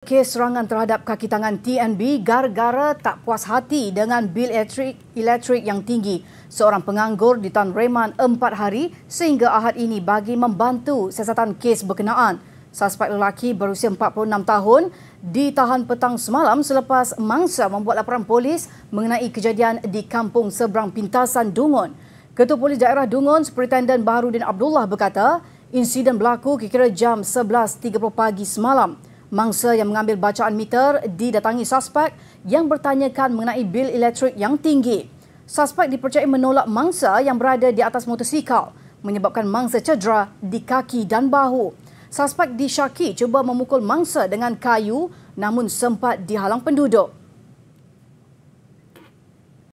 Kes serangan terhadap kaki tangan TNB gara-gara tak puas hati dengan bil elektrik, elektrik yang tinggi. Seorang penganggur ditahan reman empat hari sehingga ahad ini bagi membantu siasatan kes berkenaan. Suspek lelaki berusia 46 tahun ditahan petang semalam selepas mangsa membuat laporan polis mengenai kejadian di kampung seberang pintasan Dungun. Ketua Polis Daerah Dungun, Superintendent Baharudin Abdullah berkata, insiden berlaku kira-kira jam 11.30 pagi semalam mangsa yang mengambil bacaan meter didatangi suspek yang bertanyakan mengenai bil elektrik yang tinggi. Suspek dipercayai menolak mangsa yang berada di atas motosikal menyebabkan mangsa cedera di kaki dan bahu. Suspek disyaki cuba memukul mangsa dengan kayu namun sempat dihalang penduduk.